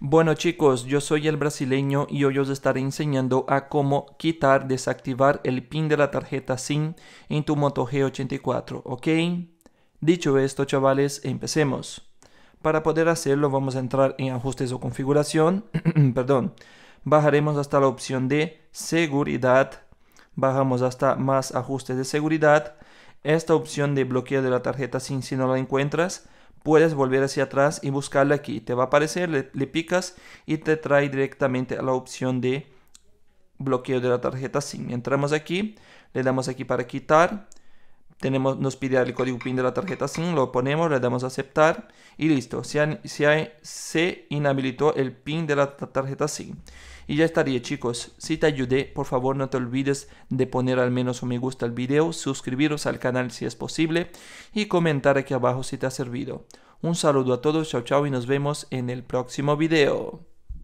Bueno chicos, yo soy el brasileño y hoy os estaré enseñando a cómo quitar, desactivar el pin de la tarjeta SIM en tu Moto G84, ¿ok? Dicho esto chavales, empecemos. Para poder hacerlo vamos a entrar en ajustes o configuración, perdón, bajaremos hasta la opción de seguridad, bajamos hasta más ajustes de seguridad, esta opción de bloqueo de la tarjeta SIM si no la encuentras, puedes volver hacia atrás y buscarle aquí. Te va a aparecer, le, picas y te trae directamente a la opción de bloqueo de la tarjeta SIM. Entramos aquí, le damos aquí para quitar tenemos, nos pide el código PIN de la tarjeta SIM, lo ponemos, le damos a aceptar y listo. Se, se, se inhabilitó el PIN de la tarjeta SIM. Y ya estaría chicos, si te ayudé, por favor no te olvides de poner al menos un me gusta al video, suscribiros al canal si es posible y comentar aquí abajo si te ha servido. Un saludo a todos, chao chao y nos vemos en el próximo video.